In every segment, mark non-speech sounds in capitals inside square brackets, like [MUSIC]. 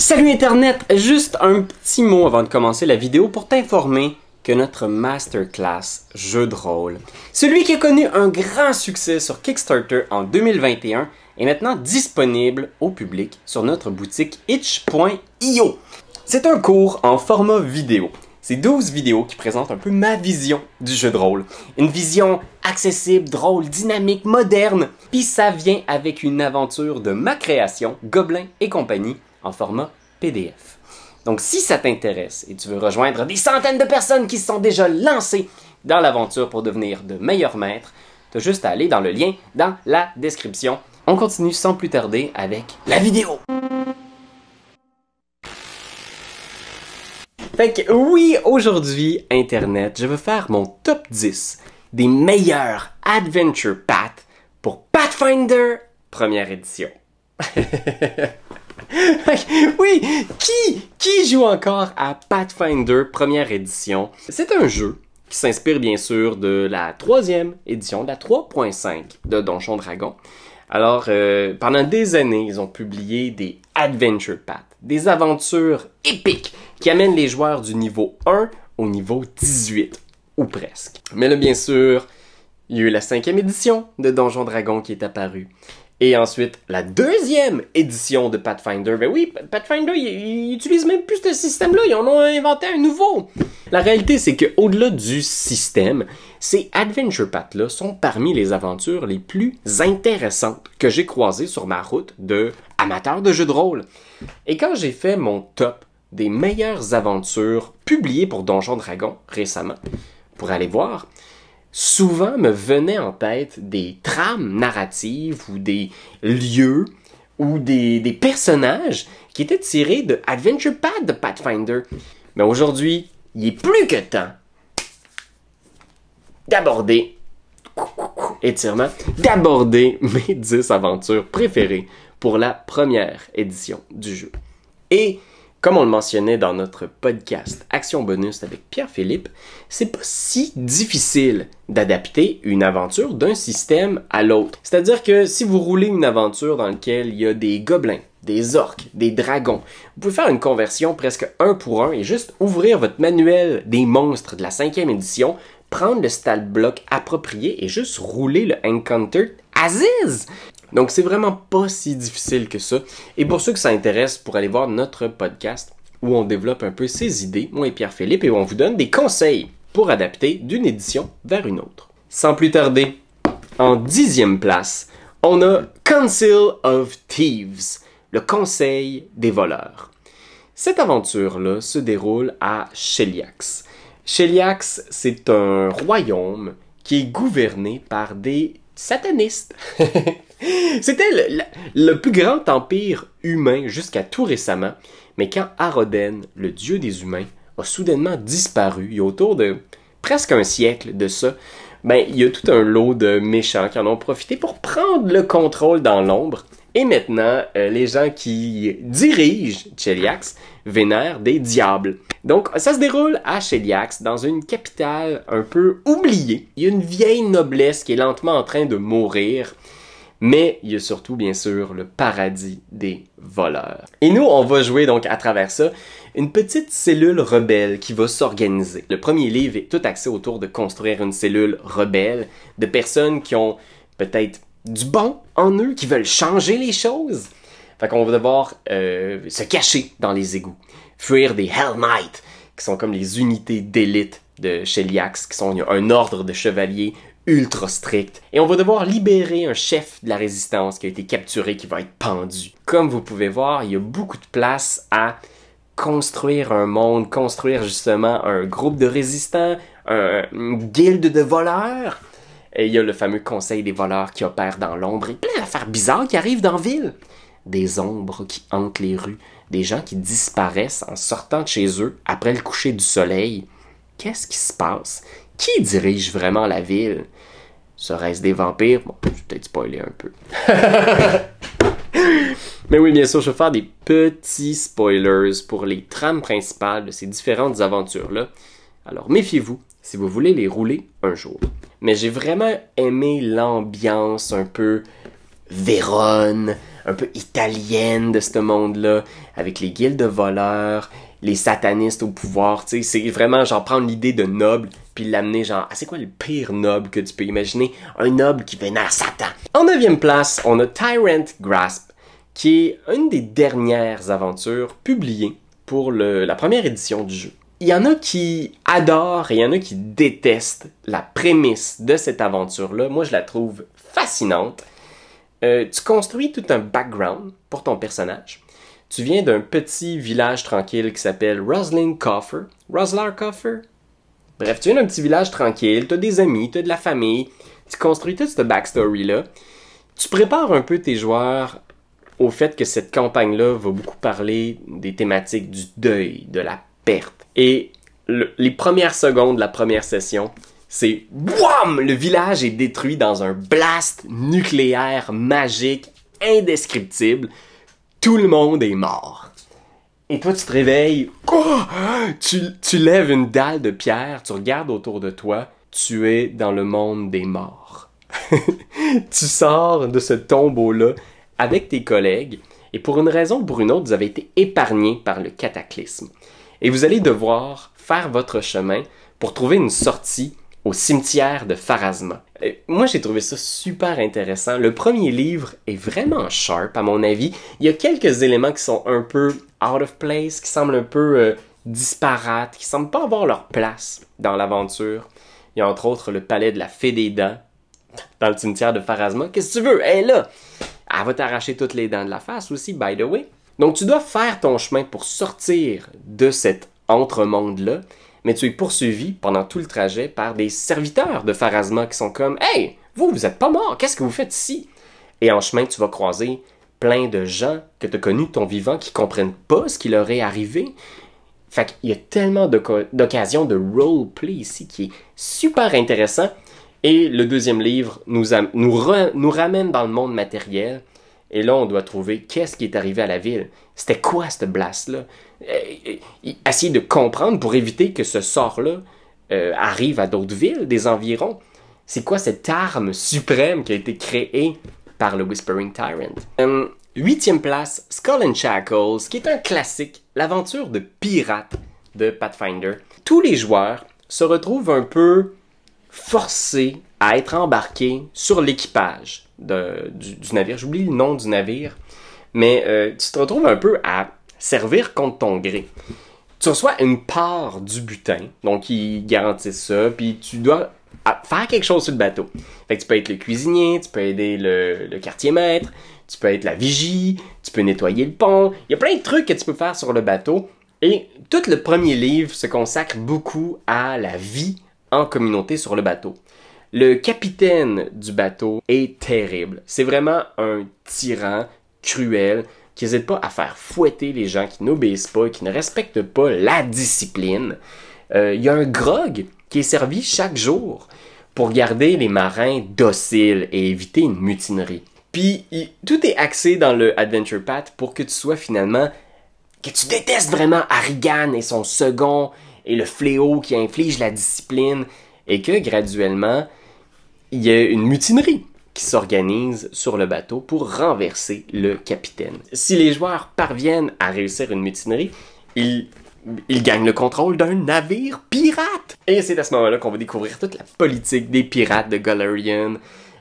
Salut Internet! Juste un petit mot avant de commencer la vidéo pour t'informer que notre masterclass jeu de rôle, celui qui a connu un grand succès sur Kickstarter en 2021, est maintenant disponible au public sur notre boutique itch.io. C'est un cours en format vidéo. C'est 12 vidéos qui présentent un peu ma vision du jeu de rôle. Une vision accessible, drôle, dynamique, moderne. Puis ça vient avec une aventure de ma création, Gobelin et compagnie, en format PDF. Donc si ça t'intéresse et tu veux rejoindre des centaines de personnes qui se sont déjà lancées dans l'aventure pour devenir de meilleurs maîtres, tu as juste à aller dans le lien dans la description. On continue sans plus tarder avec la vidéo. Fait que oui, aujourd'hui, Internet, je veux faire mon top 10 des meilleurs Adventure paths pour Pathfinder première édition. [LAUGHS] oui, qui, qui joue encore à Pathfinder première édition? C'est un jeu qui s'inspire bien sûr de la troisième édition, de la 3.5 de Donjon Dragon. Alors, euh, pendant des années, ils ont publié des Adventure Path, des aventures épiques qui amènent les joueurs du niveau 1 au niveau 18, ou presque. Mais là, bien sûr, il y a eu la cinquième édition de Donjon Dragon qui est apparue. Et ensuite, la deuxième édition de Pathfinder. Ben oui, Pathfinder, ils utilisent même plus ce système-là. Ils en ont inventé un nouveau. La réalité, c'est quau delà du système, ces Adventure Paths-là sont parmi les aventures les plus intéressantes que j'ai croisées sur ma route de amateur de jeux de rôle. Et quand j'ai fait mon top des meilleures aventures publiées pour Donjon Dragon récemment, pour aller voir, souvent me venaient en tête des trames narratives ou des lieux ou des, des personnages qui étaient tirés de Adventure Pad de Pathfinder. Mais aujourd'hui, il est plus que temps d'aborder étirement, d'aborder [LAUGHS] mes 10 aventures préférées pour la première édition du jeu. Et comme on le mentionnait dans notre podcast Action Bonus avec Pierre-Philippe, c'est pas si difficile d'adapter une aventure d'un système à l'autre. C'est-à-dire que si vous roulez une aventure dans laquelle il y a des gobelins, des orques, des dragons. Vous pouvez faire une conversion presque un pour un et juste ouvrir votre manuel des monstres de la cinquième édition, prendre le style block approprié et juste rouler le encounter Aziz donc c'est vraiment pas si difficile que ça. Et pour ceux que ça intéresse, pour aller voir notre podcast où on développe un peu ses idées, moi et Pierre-Philippe, et où on vous donne des conseils pour adapter d'une édition vers une autre. Sans plus tarder, en dixième place, on a Council of Thieves, le conseil des voleurs. Cette aventure-là se déroule à Cheliax. Cheliax, c'est un royaume qui est gouverné par des satanistes. [LAUGHS] [LAUGHS] C'était le, plus grand empire humain jusqu'à tout récemment, mais quand Aroden, le dieu des humains, a soudainement disparu, et autour de presque un siècle de ça, ben, il y a tout un lot de méchants qui en ont profité pour prendre le contrôle dans l'ombre. Et maintenant, euh, les gens qui dirigent Cheliax vénèrent des diables. Donc, ça se déroule à Cheliax, dans une capitale un peu oubliée. Il y a une vieille noblesse qui est lentement en train de mourir mais il y a surtout bien sûr le paradis des voleurs. Et nous, on va jouer donc à travers ça une petite cellule rebelle qui va s'organiser. Le premier livre est tout axé autour de construire une cellule rebelle de personnes qui ont peut-être du bon en eux, qui veulent changer les choses. Fait qu'on va devoir euh, se cacher dans les égouts, fuir des Hell Knights, qui sont comme les unités d'élite de chez qui sont un ordre de chevaliers ultra strict et on va devoir libérer un chef de la résistance qui a été capturé, qui va être pendu. Comme vous pouvez voir, il y a beaucoup de place à construire un monde, construire justement un groupe de résistants, un, une guilde de voleurs. Et il y a le fameux conseil des voleurs qui opère dans l'ombre et plein d'affaires bizarres qui arrivent dans la ville. Des ombres qui hantent les rues, des gens qui disparaissent en sortant de chez eux après le coucher du soleil. Qu'est-ce qui se passe? qui dirige vraiment la ville Serait-ce des vampires Bon, je vais peut-être spoiler un peu. [LAUGHS] Mais oui, bien sûr, je vais faire des petits spoilers pour les trames principales de ces différentes aventures-là. Alors méfiez-vous si vous voulez les rouler un jour. Mais j'ai vraiment aimé l'ambiance un peu Vérone, un peu italienne de ce monde-là, avec les guildes de voleurs, les satanistes au pouvoir, tu c'est vraiment genre prendre l'idée de noble puis l'amener genre, ah, c'est quoi le pire noble que tu peux imaginer? Un noble qui venait à Satan. En neuvième place, on a Tyrant Grasp, qui est une des dernières aventures publiées pour la première édition du jeu. Il y en a qui adorent et il y en a qui détestent la prémisse de cette aventure-là. Moi, je la trouve fascinante. Euh, tu construis tout un background pour ton personnage. Tu viens d'un petit village tranquille qui s'appelle Roslyn Coffer. Roslar Coffer? Bref, tu viens d'un petit village tranquille, tu as des amis, tu as de la famille. Tu construis toute cette backstory-là. Tu prépares un peu tes joueurs au fait que cette campagne-là va beaucoup parler des thématiques du deuil, de la perte. Et les premières secondes de la première session, c'est BOUM! Le village est détruit dans un blast nucléaire magique indescriptible. Tout le monde est mort. Et toi, tu te réveilles, tu, tu lèves une dalle de pierre, tu regardes autour de toi, tu es dans le monde des morts. [LAUGHS] tu sors de ce tombeau-là avec tes collègues, et pour une raison ou pour une autre, vous avez été épargné par le cataclysme. Et vous allez devoir faire votre chemin pour trouver une sortie au cimetière de Pharasma. Euh, moi, j'ai trouvé ça super intéressant. Le premier livre est vraiment sharp, à mon avis. Il y a quelques éléments qui sont un peu out of place, qui semblent un peu euh, disparates, qui semblent pas avoir leur place dans l'aventure. Il y a entre autres le palais de la Fée des Dents dans le cimetière de Pharasma. Qu'est-ce que tu veux? Elle là! Elle va t'arracher toutes les dents de la face aussi, by the way. Donc, tu dois faire ton chemin pour sortir de cet entre-monde-là mais tu es poursuivi pendant tout le trajet par des serviteurs de Pharasma qui sont comme Hey, vous, vous êtes pas mort, qu'est-ce que vous faites ici? Et en chemin, tu vas croiser plein de gens que tu as connus de ton vivant qui comprennent pas ce qui leur est arrivé. Fait qu'il y a tellement d'occasions de roleplay ici qui est super intéressant. Et le deuxième livre nous, nous ramène dans le monde matériel. Et là, on doit trouver qu'est-ce qui est arrivé à la ville. C'était quoi cette blast-là? Euh, essayer de comprendre pour éviter que ce sort-là euh, arrive à d'autres villes, des environs. C'est quoi cette arme suprême qui a été créée par le Whispering Tyrant? Euh, huitième place, Skull and Shackles, qui est un classique, l'aventure de pirate de Pathfinder. Tous les joueurs se retrouvent un peu forcés à être embarqués sur l'équipage du, navire. J'oublie le nom du navire, mais tu te retrouves un peu à servir contre ton gré. Tu reçois une part du butin, donc ils garantissent ça, puis tu dois ah, faire quelque chose sur le bateau. Fait tu peux être le cuisinier, tu peux aider le, le quartier maître, tu peux être la vigie, tu peux nettoyer le pont. Il y a plein de trucs que tu peux faire sur le bateau. Et tout le premier livre se consacre beaucoup à la vie en communauté sur le bateau. Le capitaine du bateau est terrible. C'est vraiment un tyran cruel qui n'hésitent pas à faire fouetter les gens qui n'obéissent pas, qui ne respectent pas la discipline. Euh, il y a un grog qui est servi chaque jour pour garder les marins dociles et éviter une mutinerie. Puis tout est axé dans le Adventure Path pour que tu sois finalement que tu détestes vraiment Harrigan et son second et le fléau qui inflige la discipline et que graduellement il y a une mutinerie qui s'organisent sur le bateau pour renverser le capitaine. Si les joueurs parviennent à réussir une mutinerie, ils gagnent le contrôle d'un navire pirate. Et c'est à ce moment-là qu'on va découvrir toute la politique des pirates de Galarian,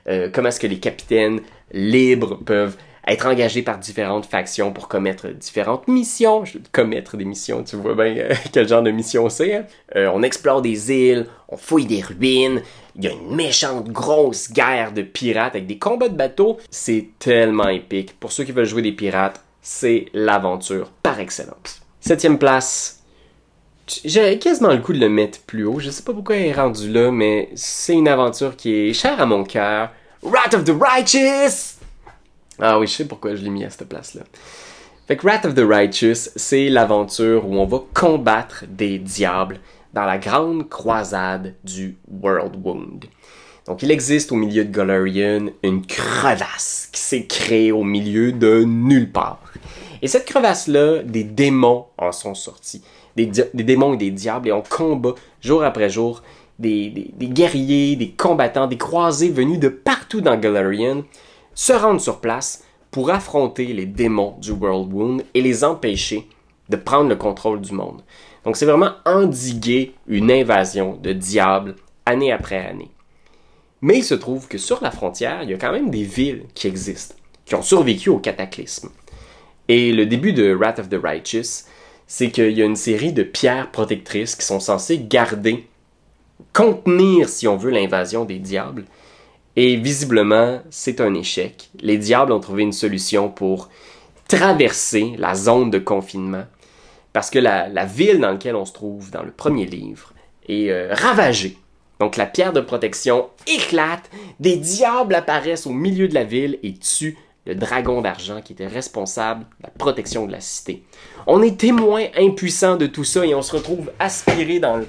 euh, comment est-ce que les capitaines libres peuvent être engagé par différentes factions pour commettre différentes missions. Je commettre des missions, tu vois bien euh, [LAUGHS] quel genre de mission c'est. Hein. Euh, on explore des îles, on fouille des ruines. Il y a une méchante grosse guerre de pirates avec des combats de bateaux. C'est tellement épique. Pour ceux qui veulent jouer des pirates, c'est l'aventure par excellence. Septième place, J'ai quasiment le coup de le mettre plus haut. Je sais pas pourquoi il est rendu là, mais c'est une aventure qui est chère à mon cœur. Wrath of the Righteous! Ah oui, je sais pourquoi je l'ai mis à cette place-là. Fait que Wrath of the Righteous, c'est l'aventure où on va combattre des diables dans la grande croisade du World Wound. Donc, il existe au milieu de Galarian une crevasse qui s'est créée au milieu de nulle part. Et cette crevasse-là, des démons en sont sortis. Des, démons et des diables, et on combat jour après jour des, guerriers, des combattants, des croisés venus de partout dans Galarian se rendent sur place pour affronter les démons du World Wound et les empêcher de prendre le contrôle du monde. Donc c'est vraiment endiguer une invasion de diables année après année. Mais il se trouve que sur la frontière, il y a quand même des villes qui existent, qui ont survécu au cataclysme. Et le début de Wrath of the Righteous, c'est qu'il y a une série de pierres protectrices qui sont censées garder, contenir, si on veut, l'invasion des diables, et visiblement, c'est un échec. Les diables ont trouvé une solution pour traverser la zone de confinement. Parce que la, ville dans laquelle on se trouve, dans le premier livre, est euh, ravagée. Donc la pierre de protection éclate, des diables apparaissent au milieu de la ville et tuent le dragon d'argent qui était responsable de la protection de la cité. On est témoin impuissant de tout ça et on se retrouve aspiré dans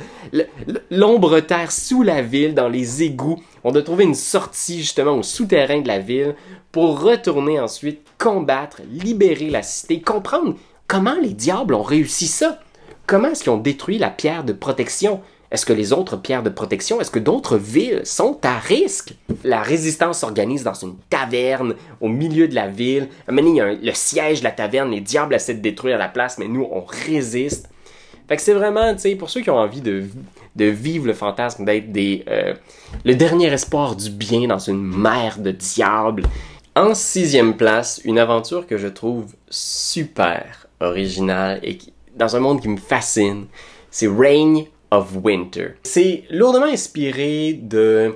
l'ombre terre sous la ville, dans les égouts. On doit trouver une sortie justement au souterrain de la ville pour retourner ensuite combattre, libérer la cité, comprendre comment les diables ont réussi ça. Comment est-ce qu'ils ont détruit la pierre de protection est-ce que les autres pierres de protection, est-ce que d'autres villes sont à risque? La résistance s'organise dans une taverne au milieu de la ville. À il y a le siège de la taverne, les diables essaient de détruire la place, mais nous, on résiste. Fait que c'est vraiment, tu sais, pour ceux qui ont envie de, vivre le fantasme d'être des euh, le dernier espoir du bien dans une mer de diables. En sixième place, une aventure que je trouve super originale et dans un monde qui me fascine, c'est Reign of Winter. C'est lourdement inspiré de,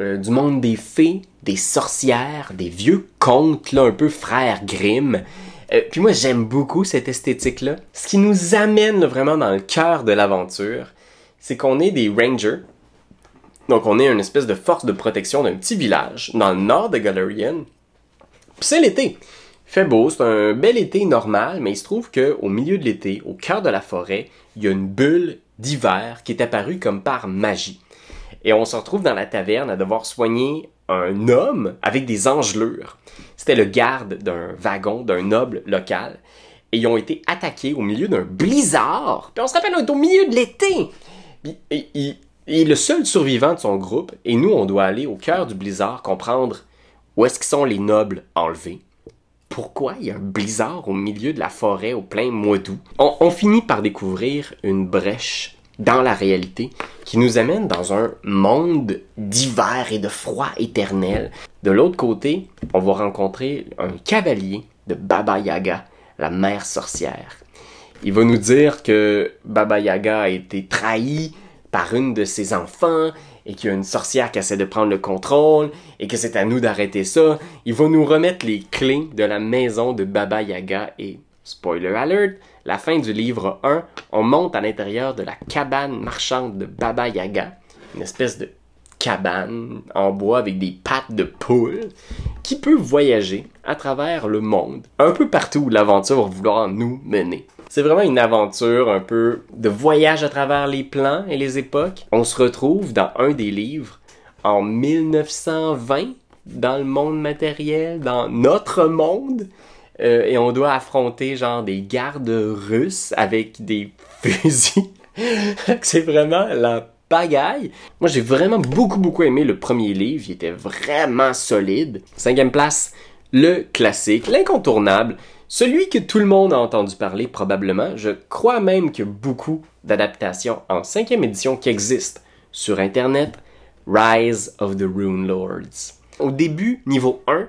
euh, du monde des fées, des sorcières, des vieux contes, là, un peu frères Grimm. Euh, puis moi, j'aime beaucoup cette esthétique-là. Ce qui nous amène vraiment dans le cœur de l'aventure, c'est qu'on est des rangers. Donc, on est une espèce de force de protection d'un petit village dans le nord de Galerian. Puis c'est l'été. Fait beau, c'est un bel été normal, mais il se trouve que au milieu de l'été, au cœur de la forêt, il y a une bulle d'hiver qui est apparu comme par magie. Et on se retrouve dans la taverne à devoir soigner un homme avec des engelures. C'était le garde d'un wagon d'un noble local. Et ils ont été attaqués au milieu d'un blizzard. Puis on se rappelle, est au milieu de l'été. Il est le seul survivant de son groupe. Et nous, on doit aller au cœur du blizzard, comprendre où est-ce qu'ils sont les nobles enlevés pourquoi il y a un blizzard au milieu de la forêt au plein mois d'août. On, finit par découvrir une brèche dans la réalité qui nous amène dans un monde d'hiver et de froid éternel. De l'autre côté, on va rencontrer un cavalier de Baba Yaga, la mère sorcière. Il va nous dire que Baba Yaga a été trahi par une de ses enfants et qu'il y a une sorcière qui essaie de prendre le contrôle et que c'est à nous d'arrêter ça. Il va nous remettre les clés de la maison de Baba Yaga et, spoiler alert, la fin du livre 1, on monte à l'intérieur de la cabane marchande de Baba Yaga, une espèce de cabane en bois avec des pattes de poule qui peut voyager à travers le monde, un peu partout où l'aventure va vouloir nous mener. C'est vraiment une aventure un peu de voyage à travers les plans et les époques. On se retrouve dans un des livres en 1920 dans le monde matériel, dans notre monde. Euh, et on doit affronter genre des gardes russes avec des [LAUGHS] fusils. c'est vraiment la pagaille. Moi, j'ai vraiment beaucoup, beaucoup aimé le premier livre. Il était vraiment solide. Cinquième place, le classique, l'incontournable, celui que tout le monde a entendu parler probablement, je crois même que beaucoup d'adaptations en cinquième édition qui existent sur Internet, Rise of the Rune Lords. Au début, niveau 1,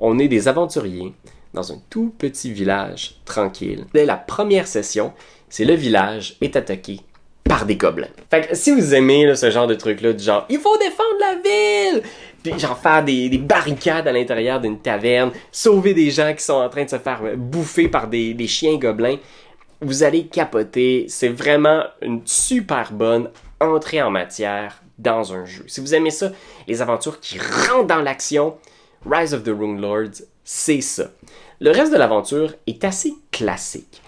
on est des aventuriers dans un tout petit village tranquille. Dès la première session, c'est le village est attaqué par des gobelins. Fait que si vous aimez ce genre de truc-là, du genre « Il faut défendre la ville! genre faire des, barricades à l'intérieur d'une taverne, sauver des gens qui sont en train de se faire euh, bouffer par des, chiens gobelins. Vous allez capoter. C'est vraiment une super bonne entrée en matière dans un jeu. Si vous aimez ça, les aventures qui rentrent dans l'action, Rise of the Rune Lords, c'est ça. Le reste de l'aventure est assez classique.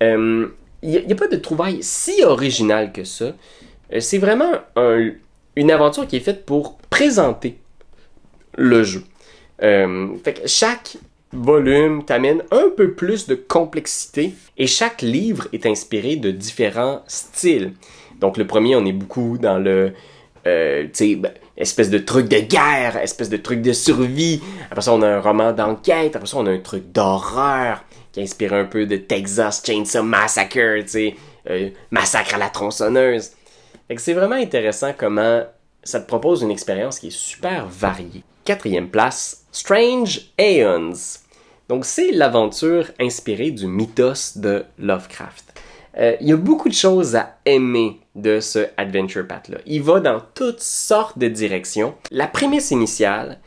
Il euh, n'y a, pas de trouvaille si originale que ça. Euh, c'est vraiment un, une aventure qui est faite pour présenter le jeu. Euh, chaque volume t'amène un peu plus de complexité et chaque livre est inspiré de différents styles. Donc le premier, on est beaucoup dans le... Euh, sais ben, espèce de truc de guerre, espèce de truc de survie. Après ça, on a un roman d'enquête. Après ça, on a un truc d'horreur qui inspire un peu de Texas Chainsaw Massacre, tu sais, euh, massacre à la tronçonneuse. Fait que c'est vraiment intéressant comment ça te propose une expérience qui est super variée. Quatrième place, Strange Aeons. Donc c'est l'aventure inspirée du mythos de Lovecraft. Euh, il y a beaucoup de choses à aimer de ce Adventure Path-là. Il va dans toutes sortes de directions. La prémisse initiale,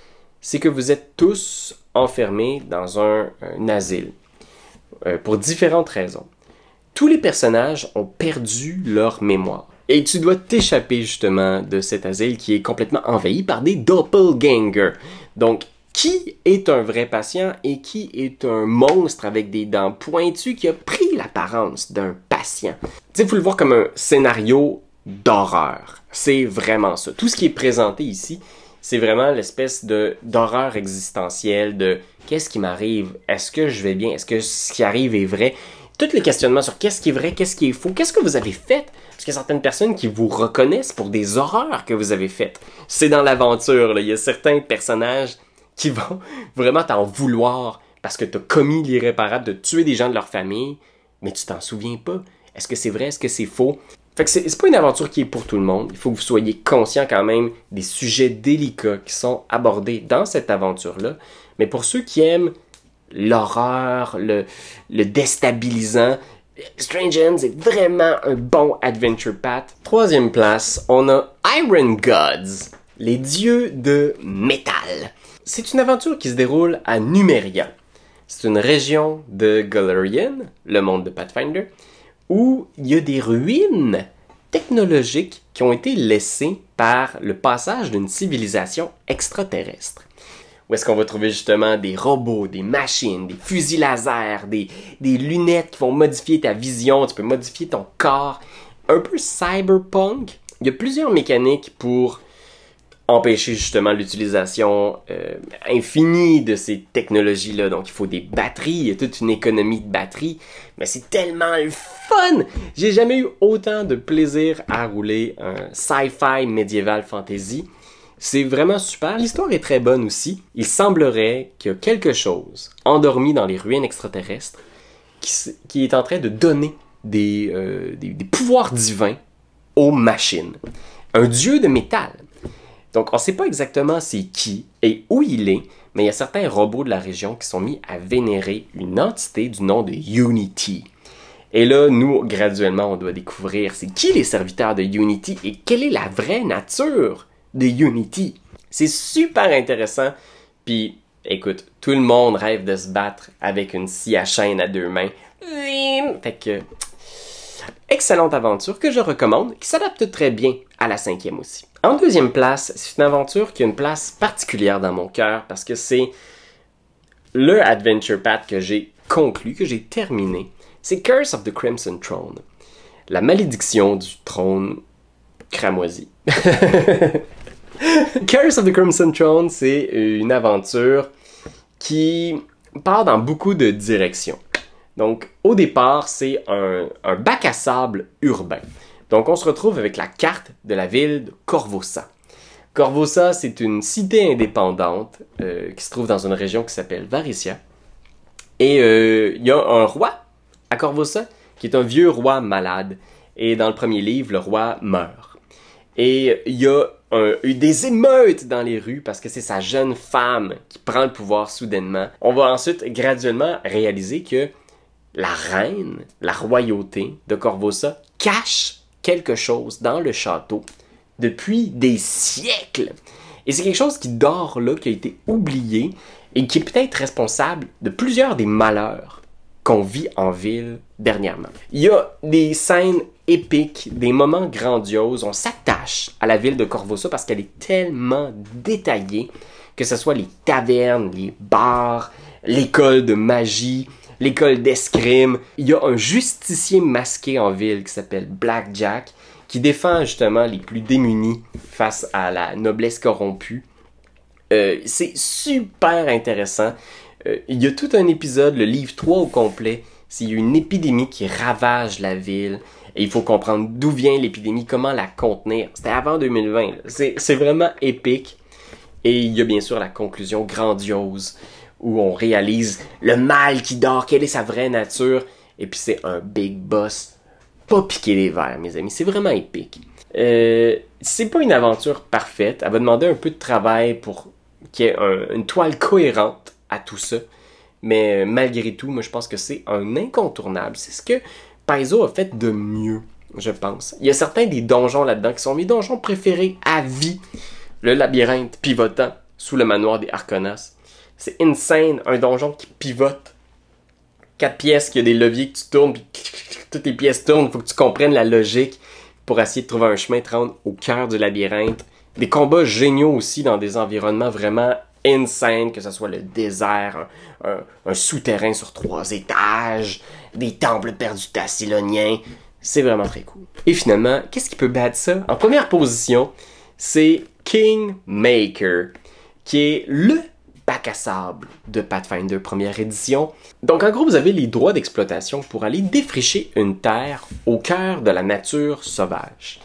c'est que vous êtes tous enfermés dans un, asile euh, pour différentes raisons. Tous les personnages ont perdu leur mémoire. Et tu dois t'échapper justement de cet asile qui est complètement envahi par des doppelgangers. Donc, qui est un vrai patient et qui est un monstre avec des dents pointues qui a pris l'apparence d'un patient. Tu sais, il faut le voir comme un scénario d'horreur. C'est vraiment ça. Tout ce qui est présenté ici, c'est vraiment l'espèce de d'horreur existentielle de qu'est-ce qui m'arrive Est-ce que je vais bien Est-ce que ce qui arrive est vrai tous les questionnements sur qu'est-ce qui est vrai, qu'est-ce qui est faux, qu'est-ce que vous avez fait. Parce qu'il y a certaines personnes qui vous reconnaissent pour des horreurs que vous avez faites. C'est dans l'aventure, là. il y a certains personnages qui vont [LAUGHS] vraiment t'en vouloir parce que t'as commis l'irréparable de tuer des gens de leur famille, mais tu t'en souviens pas. Est-ce que c'est vrai, est-ce que c'est faux? Fait que c'est pas une aventure qui est pour tout le monde. Il faut que vous soyez conscient quand même des sujets délicats qui sont abordés dans cette aventure-là. Mais pour ceux qui aiment l'horreur, le, le déstabilisant. Strange Ends est vraiment un bon adventure path. Troisième place, on a Iron Gods, les dieux de métal. C'est une aventure qui se déroule à Numeria. C'est une région de Galarian, le monde de Pathfinder, où il y a des ruines technologiques qui ont été laissées par le passage d'une civilisation extraterrestre où est-ce qu'on va trouver justement des robots, des machines, des fusils laser, des, lunettes qui vont modifier ta vision, tu peux modifier ton corps. Un peu cyberpunk. Il y a plusieurs mécaniques pour empêcher justement l'utilisation euh, infinie de ces technologies-là. Donc il faut des batteries, il y a toute une économie de batteries, mais c'est tellement fun! J'ai jamais eu autant de plaisir à rouler un sci-fi médiéval fantasy. C'est vraiment super. L'histoire est très bonne aussi. Il semblerait qu'il y a quelque chose endormi dans les ruines extraterrestres qui, est en train de donner euh, des, des pouvoirs divins aux machines. Un dieu de métal. Donc, on ne sait pas exactement c'est qui et où il est, mais il y a certains robots de la région qui sont mis à vénérer une entité du nom de Unity. Et là, nous, graduellement, on doit découvrir c'est qui les serviteurs de Unity et quelle est la vraie nature de Unity. C'est super intéressant. Puis, écoute, tout le monde rêve de se battre avec une scie à chaîne à deux mains. Fait que, excellente aventure que je recommande, qui s'adapte très bien à la cinquième aussi. En deuxième place, c'est une aventure qui a une place particulière dans mon cœur parce que c'est le adventure path que j'ai conclu, que j'ai terminé. C'est Curse of the Crimson Throne, la malédiction du trône cramoisi. [LAUGHS] [LAUGHS] Curse of the Crimson Throne, c'est une aventure qui part dans beaucoup de directions. Donc, au départ, c'est un, bac à sable urbain. Donc, on se retrouve avec la carte de la ville de Corvosa. Corvosa, c'est une cité indépendante euh, qui se trouve dans une région qui s'appelle Varicia. Et euh, il y a un roi à Corvosa qui est un vieux roi malade. Et dans le premier livre, le roi meurt. Et il y a eu des émeutes dans les rues parce que c'est sa jeune femme qui prend le pouvoir soudainement. On va ensuite graduellement réaliser que la reine, la royauté de Corvosa cache quelque chose dans le château depuis des siècles. Et c'est quelque chose qui dort là, qui a été oublié et qui est peut-être responsable de plusieurs des malheurs qu'on vit en ville dernièrement. Il y a des scènes épique, des moments grandioses. On s'attache à la ville de Corvosa parce qu'elle est tellement détaillée, que ce soit les tavernes, les bars, l'école de magie, l'école d'escrime. Il y a un justicier masqué en ville qui s'appelle Black Jack, qui défend justement les plus démunis face à la noblesse corrompue. Euh, c'est super intéressant. Euh, il y a tout un épisode, le livre 3 au complet, c'est une épidémie qui ravage la ville et il faut comprendre d'où vient l'épidémie, comment la contenir. C'était avant 2020. C'est vraiment épique. Et il y a bien sûr la conclusion grandiose où on réalise le mal qui dort, quelle est sa vraie nature. Et puis c'est un big boss. Pas piquer les verres, mes amis. C'est vraiment épique. Euh, c'est pas une aventure parfaite. Elle va demander un peu de travail pour qu'il y ait une toile cohérente à tout ça. Mais euh, malgré tout, moi je pense que c'est un incontournable. C'est ce que Paizo a fait de mieux, je pense. Il y a certains des donjons là-dedans qui sont mes donjons préférés à vie. Le labyrinthe pivotant sous le manoir des Arconas. C'est insane, un donjon qui pivote. Quatre pièces, qu'il y a des leviers que tu tournes, puis toutes les pièces tournent, faut que tu comprennes la logique pour essayer de trouver un chemin te rendre au cœur du labyrinthe. Des combats géniaux aussi dans des environnements vraiment insane, que ce soit le désert, un souterrain sur trois étages, des temples perdus tassiloniens. C'est vraiment très cool. Et finalement, qu'est-ce qui peut battre ça? En première position, c'est Kingmaker, qui est le bac à sable de Pathfinder première édition. Donc en gros, vous avez les droits d'exploitation pour aller défricher une terre au cœur de la nature sauvage.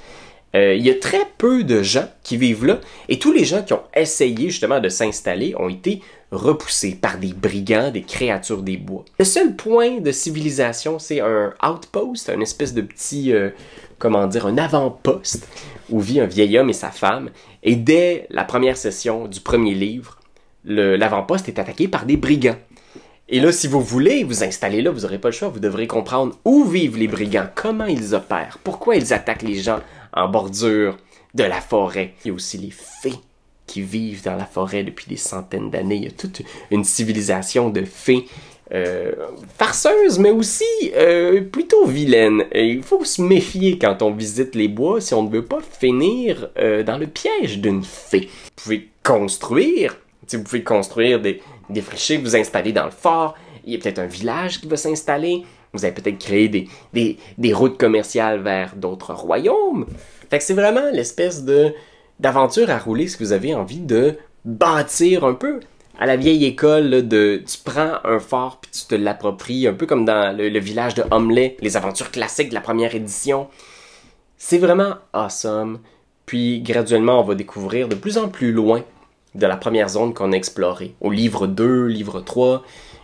Euh, il y a très peu de gens qui vivent là et tous les gens qui ont essayé justement de s'installer ont été repoussés par des brigands, des créatures des bois. Le seul point de civilisation, c'est un outpost, un espèce de petit, euh, comment dire, un avant-poste où vit un vieil homme et sa femme. Et dès la première session du premier livre, l'avant-poste est attaqué par des brigands. Et là, si vous voulez vous installer là, vous n'aurez pas le choix, vous devrez comprendre où vivent les brigands, comment ils opèrent, pourquoi ils attaquent les gens en bordure de la forêt. Il y a aussi les fées qui vivent dans la forêt depuis des centaines d'années. Il y a toute une civilisation de fées euh, farceuses, mais aussi euh, plutôt vilaines. il faut se méfier quand on visite les bois si on ne veut pas finir euh, dans le piège d'une fée. Vous pouvez construire, vous pouvez construire des, des que vous installez dans le fort, il y a peut-être un village qui va s'installer, vous allez peut-être créer des, des, des, routes commerciales vers d'autres royaumes. c'est vraiment l'espèce de d'aventures à rouler si vous avez envie de bâtir un peu à la vieille école de tu prends un fort puis tu te l'appropries, un peu comme dans le, village de Homelet, les aventures classiques de la première édition. C'est vraiment awesome. Puis graduellement, on va découvrir de plus en plus loin de la première zone qu'on a explorée. Au livre 2, livre 3,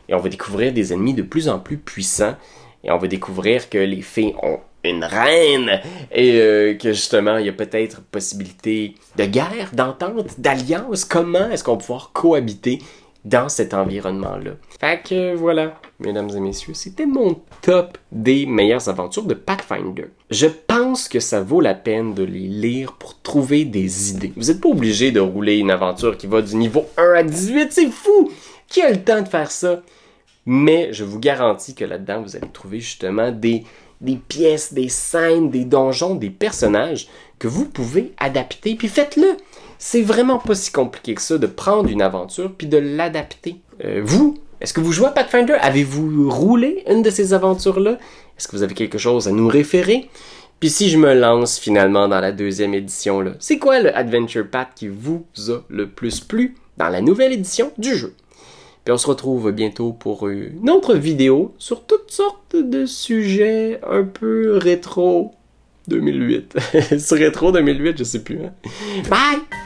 et on va découvrir des ennemis de plus en plus puissants et on va découvrir que les fées ont une reine et euh, que justement il y a peut-être possibilité de guerre, d'entente, d'alliance. Comment est-ce qu'on va pouvoir cohabiter dans cet environnement-là. Fait que voilà, mesdames et messieurs, c'était mon top des meilleures aventures de Pathfinder. Je pense que ça vaut la peine de les lire pour trouver des idées. Vous n'êtes pas obligé de rouler une aventure qui va du niveau 1 à 18, c'est fou! Qui a le temps de faire ça? Mais je vous garantis que là-dedans, vous allez trouver justement des, des pièces, des scènes, des donjons, des personnages que vous pouvez adapter. Puis faites-le. C'est vraiment pas si compliqué que ça de prendre une aventure puis de l'adapter. Euh, vous, est-ce que vous jouez à Pathfinder Avez-vous roulé une de ces aventures-là Est-ce que vous avez quelque chose à nous référer puis si je me lance finalement dans la deuxième édition, là, c'est quoi le Adventure Path qui vous a le plus plu dans la nouvelle édition du jeu? Puis on se retrouve bientôt pour une autre vidéo sur toutes sortes de sujets un peu rétro 2008. [LAUGHS] sur rétro 2008, je sais plus. Hein. Bye!